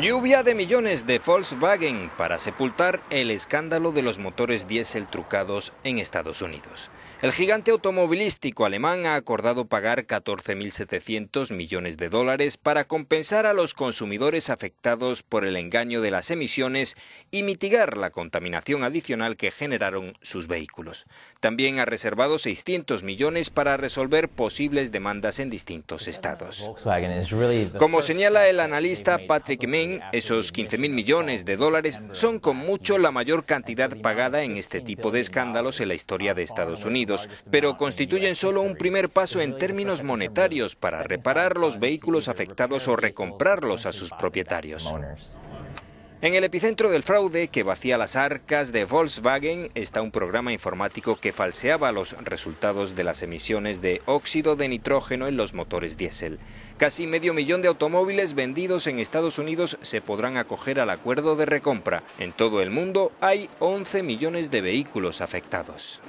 Lluvia de millones de Volkswagen para sepultar el escándalo de los motores diésel trucados en Estados Unidos. El gigante automovilístico alemán ha acordado pagar 14.700 millones de dólares para compensar a los consumidores afectados por el engaño de las emisiones y mitigar la contaminación adicional que generaron sus vehículos. También ha reservado 600 millones para resolver posibles demandas en distintos estados. Como señala el analista Patrick May, esos esos mil millones de dólares son con mucho la mayor cantidad pagada en este tipo de escándalos en la historia de Estados Unidos, pero constituyen solo un primer paso en términos monetarios para reparar los vehículos afectados o recomprarlos a sus propietarios. En el epicentro del fraude que vacía las arcas de Volkswagen está un programa informático que falseaba los resultados de las emisiones de óxido de nitrógeno en los motores diésel. Casi medio millón de automóviles vendidos en Estados Unidos se podrán acoger al acuerdo de recompra. En todo el mundo hay 11 millones de vehículos afectados.